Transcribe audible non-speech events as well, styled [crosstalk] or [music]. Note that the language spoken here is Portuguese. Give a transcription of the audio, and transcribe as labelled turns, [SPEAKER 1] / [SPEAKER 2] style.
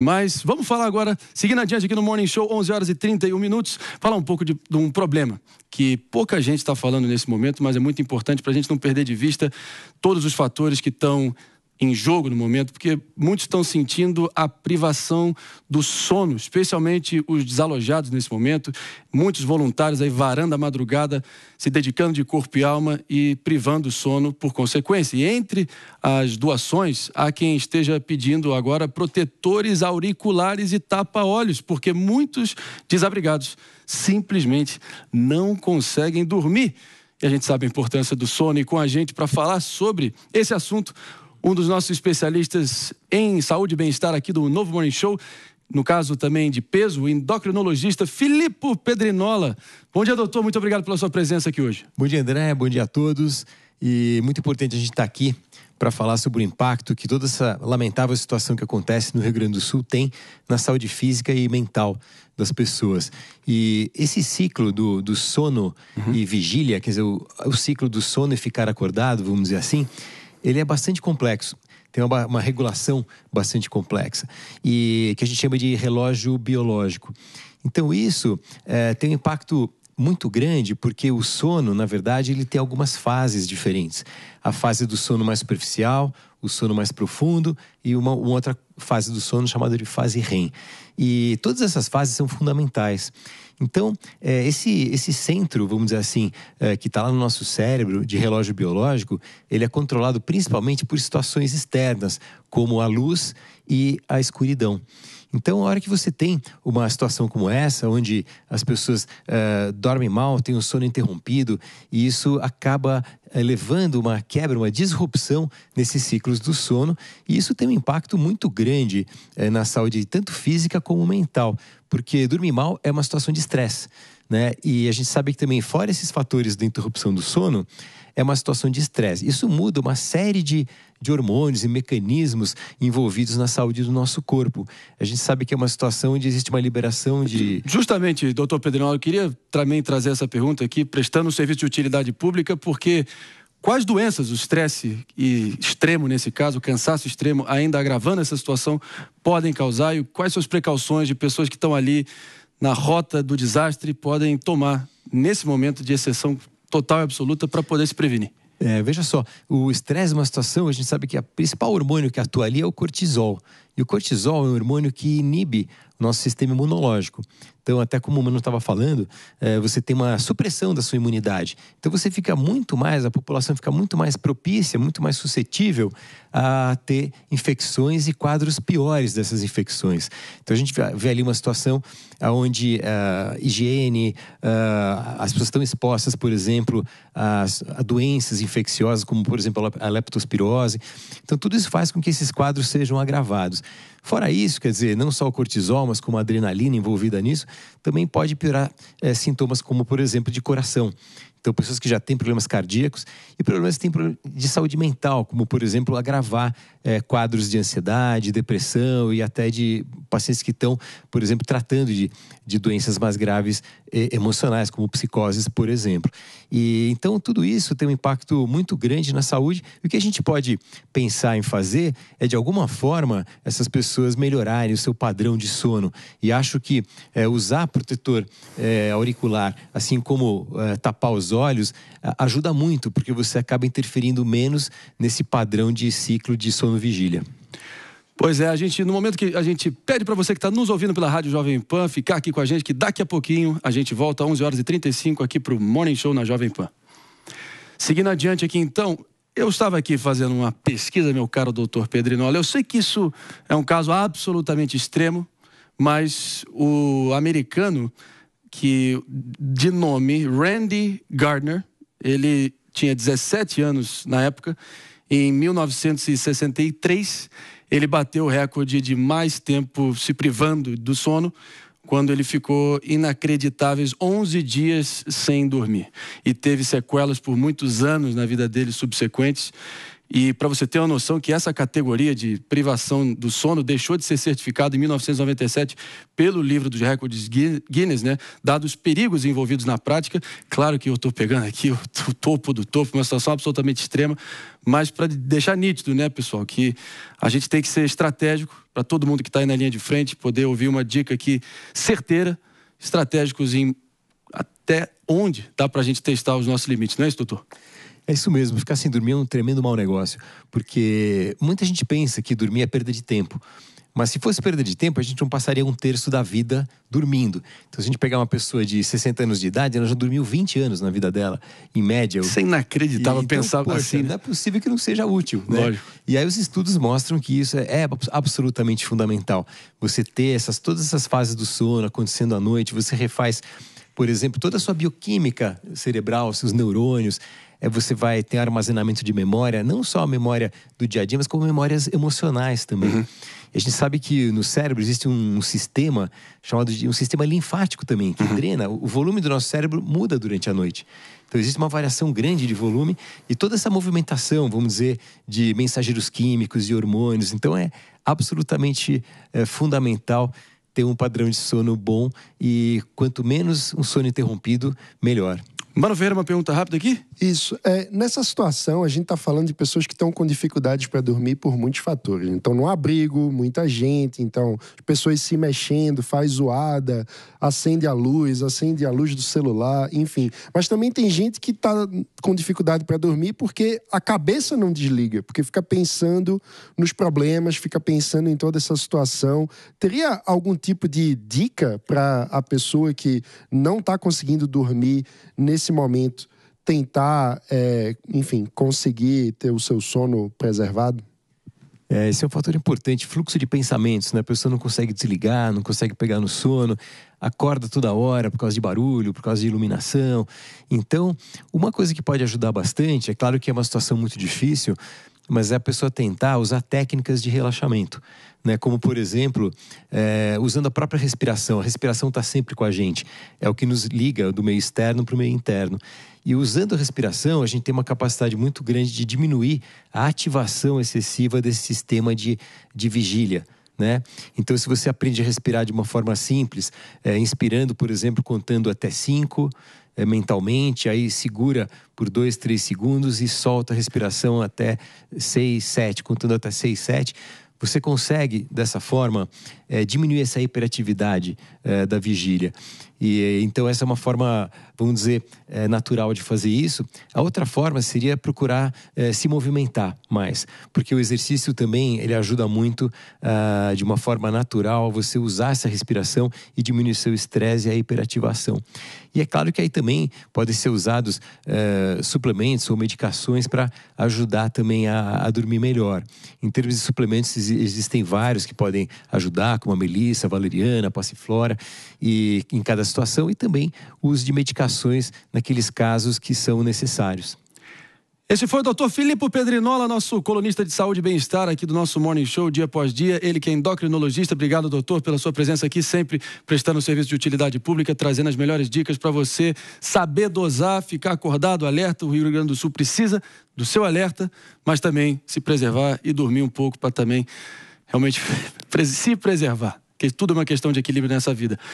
[SPEAKER 1] Mas vamos falar agora, seguindo adiante aqui no Morning Show, 11 horas e 31 minutos, falar um pouco de, de um problema que pouca gente está falando nesse momento, mas é muito importante para a gente não perder de vista todos os fatores que estão em jogo no momento, porque muitos estão sentindo a privação do sono, especialmente os desalojados nesse momento, muitos voluntários aí varando a madrugada, se dedicando de corpo e alma e privando o sono por consequência. E entre as doações, há quem esteja pedindo agora protetores auriculares e tapa-olhos, porque muitos desabrigados simplesmente não conseguem dormir. E a gente sabe a importância do sono e com a gente para falar sobre esse assunto um dos nossos especialistas em saúde e bem-estar aqui do Novo Morning Show, no caso também de peso, o endocrinologista Filipe Pedrinola. Bom dia, doutor. Muito obrigado pela sua presença aqui hoje. Bom dia, André. Bom dia a todos. E muito importante a gente
[SPEAKER 2] estar aqui para falar sobre o impacto que toda essa lamentável situação que acontece no Rio Grande do Sul tem na saúde física e mental das pessoas. E esse ciclo do, do sono uhum. e vigília, quer dizer, o, o ciclo do sono e ficar acordado, vamos dizer assim, ele é bastante complexo. Tem uma, uma regulação bastante complexa e que a gente chama de relógio biológico. Então isso é, tem um impacto muito grande porque o sono, na verdade, ele tem algumas fases diferentes. A fase do sono mais superficial, o sono mais profundo e uma, uma, outra fase do sono chamada de fase REM. E todas essas fases são fundamentais. Então, é, esse, esse centro, vamos dizer assim, é, que está lá no nosso cérebro de relógio biológico, ele é controlado principalmente por situações externas, como a luz e a escuridão. Então, a hora que você tem uma situação como essa, onde as pessoas uh, dormem mal, têm o sono interrompido, e isso acaba uh, levando uma quebra, uma disrupção nesses ciclos do sono, e isso tem um impacto muito grande uh, na saúde, tanto física como mental porque dormir mal é uma situação de estresse. Né? E a gente sabe que também, fora esses fatores da interrupção do sono, é uma situação de estresse. Isso muda uma série de, de hormônios e mecanismos envolvidos na saúde do nosso corpo. A gente sabe que é uma situação onde existe uma liberação de.
[SPEAKER 1] Justamente, doutor Pedrinho, eu queria também trazer essa pergunta aqui, prestando o serviço de utilidade pública, porque Quais doenças o estresse extremo, nesse caso, o cansaço extremo, ainda agravando essa situação, podem causar e quais são as precauções de pessoas que estão ali na rota do desastre podem tomar nesse momento de exceção total e absoluta para poder se prevenir? É, veja só, o estresse
[SPEAKER 2] é uma situação, a gente sabe que o principal hormônio que atua ali é o cortisol. E o cortisol é um hormônio que inibe o nosso sistema imunológico. Então, até como o Mano estava falando, é, você tem uma supressão da sua imunidade. Então, você fica muito mais, a população fica muito mais propícia, muito mais suscetível a ter infecções e quadros piores dessas infecções. Então, a gente vê ali uma situação onde a eh, higiene, a, eh, as pessoas estão expostas, por exemplo, a, a doenças infecciosas, como, por exemplo, a leptospirose. Então, tudo isso faz com que esses quadros sejam agravados. Fora isso, quer dizer, não só o cortisol, mas como a adrenalina envolvida nisso, também pode piorar é, sintomas como, por exemplo, de coração. Então, pessoas que já têm problemas cardíacos e problemas que têm de saúde mental, como, por exemplo, agravar é, quadros de ansiedade, depressão e até de pacientes que estão, por exemplo, tratando de, de doenças mais graves eh, emocionais, como psicoses, por exemplo. E então, tudo isso tem um impacto muito grande na saúde. E o que a gente pode pensar em fazer é, de alguma forma, essas pessoas melhorarem o seu padrão de sono. E acho que eh, usar protetor auricular, assim como tapar os os olhos ajuda muito, porque você acaba interferindo menos nesse padrão de ciclo de sono-vigília. Pois
[SPEAKER 1] é, a gente, no momento que a gente pede para você que está nos ouvindo pela Rádio Jovem Pan ficar aqui com a gente, que daqui a pouquinho a gente volta às 11 horas e 35 aqui para o Morning Show na Jovem Pan. Seguindo adiante aqui então, eu estava aqui fazendo uma pesquisa, meu caro doutor Pedrinola. Eu sei que isso é um caso absolutamente extremo, mas o americano que de nome Randy Gardner, ele tinha 17 anos na época, em 1963 ele bateu o recorde de mais tempo se privando do sono, quando ele ficou inacreditáveis 11 dias sem dormir e teve sequelas por muitos anos na vida dele subsequentes. E para você ter uma noção que essa categoria de privação do sono deixou de ser certificada em 1997 pelo livro dos recordes Guinness, né? Dados os perigos envolvidos na prática. Claro que eu estou pegando aqui o topo do topo, uma situação absolutamente extrema, mas para deixar nítido, né, pessoal, que a gente tem que ser estratégico para todo mundo que está aí na linha de frente poder ouvir uma dica aqui certeira, estratégicos em até onde dá para a gente testar os nossos limites, não é isso, doutor? É isso mesmo, ficar sem dormir é um
[SPEAKER 2] tremendo mau negócio, porque muita gente pensa que dormir é perda de tempo. Mas se fosse perda de tempo, a gente não passaria um terço da vida dormindo. Então, se a gente pegar uma pessoa de 60 anos de idade, ela já dormiu 20 anos na vida dela, em média. Isso é inacreditável então, pensar assim. Né? Não é possível que não seja útil. Né? Lógico. E aí os estudos mostram que isso é, é absolutamente fundamental. Você ter essas, todas essas fases do sono acontecendo à noite, você refaz por exemplo, toda a sua bioquímica cerebral, seus neurônios, é, você vai ter armazenamento de memória, não só a memória do dia a dia, mas como memórias emocionais também. Uhum. a gente sabe que no cérebro existe um, um sistema chamado de um sistema linfático também, que uhum. drena. O volume do nosso cérebro muda durante a noite. Então existe uma variação grande de volume e toda essa movimentação, vamos dizer, de mensageiros químicos e hormônios. Então é absolutamente é, fundamental ter um padrão de sono bom e quanto menos um sono interrompido, melhor.
[SPEAKER 1] Mano Ferreira, uma pergunta rápida aqui? Isso. É, nessa situação, a gente está falando de pessoas que estão com dificuldades para dormir por muitos fatores. Então, no abrigo, muita gente, então, pessoas se mexendo, faz zoada, acende a luz, acende a luz do celular, enfim. Mas também tem gente que está com dificuldade para dormir porque a cabeça não desliga, porque fica pensando nos problemas, fica pensando em toda essa situação. Teria algum tipo de dica para a pessoa que não está conseguindo dormir nesse nesse momento, tentar, é, enfim, conseguir ter o seu sono preservado?
[SPEAKER 2] É, esse é um fator importante, fluxo de pensamentos, né? A pessoa não consegue desligar, não consegue pegar no sono, acorda toda hora por causa de barulho, por causa de iluminação. Então, uma coisa que pode ajudar bastante, é claro que é uma situação muito difícil, mas é a pessoa tentar usar técnicas de relaxamento, né? Como por exemplo, é, usando a própria respiração. A respiração está sempre com a gente, é o que nos liga do meio externo para o meio interno. E usando a respiração, a gente tem uma capacidade muito grande de diminuir a ativação excessiva desse sistema de, de vigília. Né? Então, se você aprende a respirar de uma forma simples, é, inspirando, por exemplo, contando até cinco é, mentalmente, aí segura por dois, três segundos e solta a respiração até seis, sete, contando até seis, sete você consegue, dessa forma, é, diminuir essa hiperatividade é, da vigília. E, eh, então, essa é uma forma, vamos dizer, é, natural de fazer isso. A outra forma seria procurar se movimentar mais, porque o exercício também ele ajuda muito, ah, de uma forma natural, você usar essa respiração e diminuir seu estresse e a hiperativação. E é claro que aí também podem ser usados suplementos ou medicações para ajudar também a, a dormir melhor. Em termos de suplementos, existem vários que podem ajudar, como a melissa, a valeriana, a passiflora, e em cada situação, e também uso de medicações
[SPEAKER 1] naqueles casos que são necessários. Esse foi o Dr. Filipe Pedrinola, nosso colunista de saúde e bem-estar aqui do nosso Morning Show, dia após dia. Ele que é endocrinologista. Obrigado, doutor, pela sua presença aqui, sempre prestando serviço de utilidade pública, trazendo as melhores dicas para você saber dosar, ficar acordado, alerta. O Rio Grande do Sul precisa do seu alerta, mas também se preservar e dormir um pouco para também realmente [laughs] se preservar. Porque tudo é uma questão de equilíbrio nessa vida.